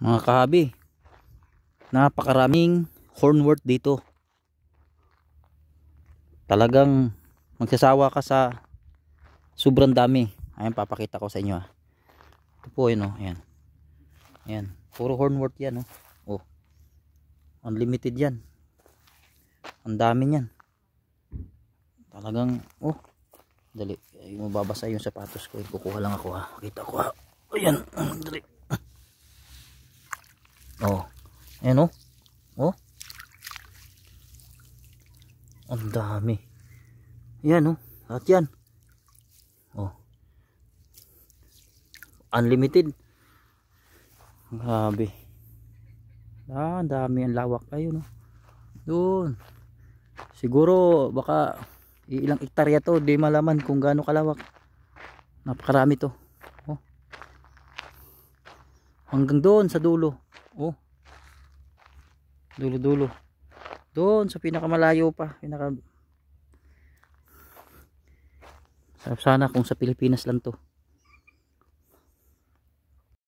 mga kahabi napakaraming hornwort dito talagang magsasawa ka sa sobrang dami ayun papakita ko sa inyo ha ah. ito po yun o oh, ayan. ayan puro hornwort yan o oh. oh. unlimited yan ang dami yan talagang oh dali ay mababasa yung sapatos ko kukuha lang ako ha ah. kita ko ha ah. ayan dali Oh. Ayan oh. Oh. Ang dami. Ayan oh. At yan. Oh. Unlimited. Grabe. Ah, dami ang lawak. Ayun oh. Doon. Siguro baka ilang ektarya to. Di malaman kung gaano kalawak. Napakarami to hanggang doon sa dulo oh dulo dulo doon sa pinakamalayo pa pinaka sana kung sa Pilipinas lang to